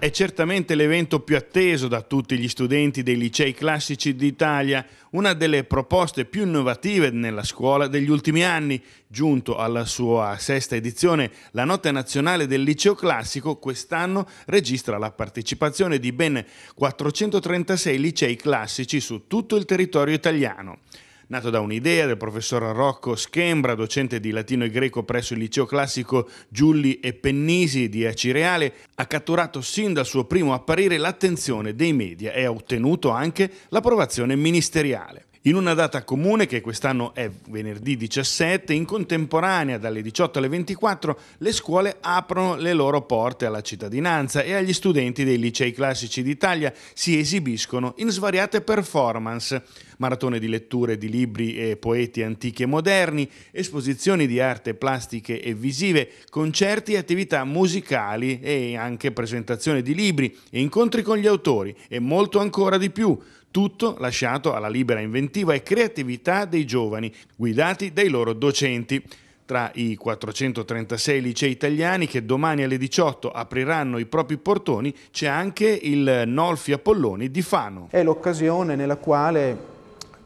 È certamente l'evento più atteso da tutti gli studenti dei licei classici d'Italia, una delle proposte più innovative nella scuola degli ultimi anni. Giunto alla sua sesta edizione, la Notte Nazionale del Liceo Classico quest'anno registra la partecipazione di ben 436 licei classici su tutto il territorio italiano nato da un'idea del professor Rocco Schembra, docente di latino e greco presso il liceo classico Giulli e Pennisi di Acireale, ha catturato sin dal suo primo apparire l'attenzione dei media e ha ottenuto anche l'approvazione ministeriale in una data comune che quest'anno è venerdì 17, in contemporanea dalle 18 alle 24 le scuole aprono le loro porte alla cittadinanza e agli studenti dei licei classici d'Italia si esibiscono in svariate performance, maratone di letture di libri e poeti antichi e moderni, esposizioni di arte plastiche e visive, concerti e attività musicali e anche presentazione di libri incontri con gli autori e molto ancora di più, tutto lasciato alla libera inventiva e creatività dei giovani, guidati dai loro docenti. Tra i 436 licei italiani che domani alle 18 apriranno i propri portoni c'è anche il Nolfi Apolloni di Fano. È l'occasione nella quale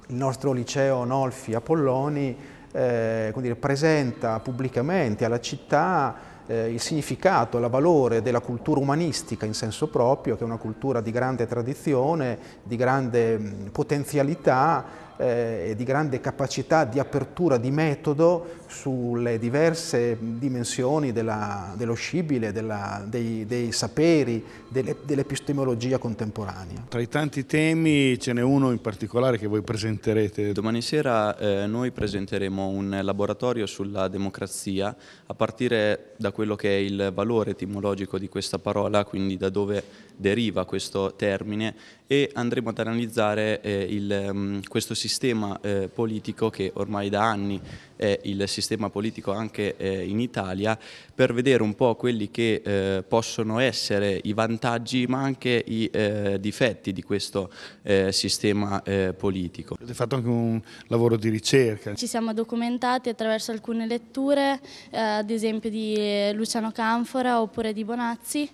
il nostro liceo Nolfi Apolloni eh, dire, presenta pubblicamente alla città eh, il significato, il valore della cultura umanistica in senso proprio, che è una cultura di grande tradizione, di grande potenzialità eh, e di grande capacità di apertura di metodo sulle diverse dimensioni della, dello scibile, della, dei, dei, saperi, dell'epistemologia contemporanea. Tra i tanti temi ce n'è uno in particolare che voi presenterete. Domani sera eh, noi presenteremo un laboratorio sulla democrazia a partire da quello che è il valore etimologico di questa parola, quindi da dove deriva questo termine e andremo ad analizzare eh, il, mm, questo sistema sistema eh, politico che ormai da anni è il sistema politico anche eh, in Italia, per vedere un po' quelli che eh, possono essere i vantaggi ma anche i eh, difetti di questo eh, sistema eh, politico. Avete fatto anche un lavoro di ricerca. Ci siamo documentati attraverso alcune letture, ad esempio di Luciano Canfora oppure di Bonazzi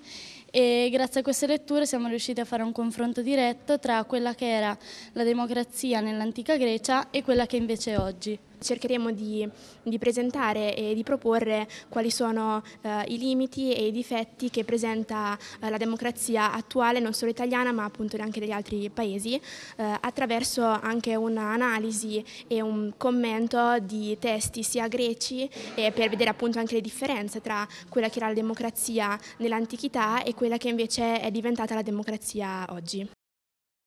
e grazie a queste letture siamo riusciti a fare un confronto diretto tra quella che era la democrazia nell'antica Grecia e quella che invece è oggi. Cercheremo di, di, presentare e di proporre quali sono eh, i limiti e i difetti che presenta eh, la democrazia attuale, non solo italiana ma appunto anche degli altri paesi, eh, attraverso anche un'analisi e un commento di testi sia greci per vedere appunto anche le differenze tra quella che era la democrazia nell'antichità e quella che invece è diventata la democrazia oggi.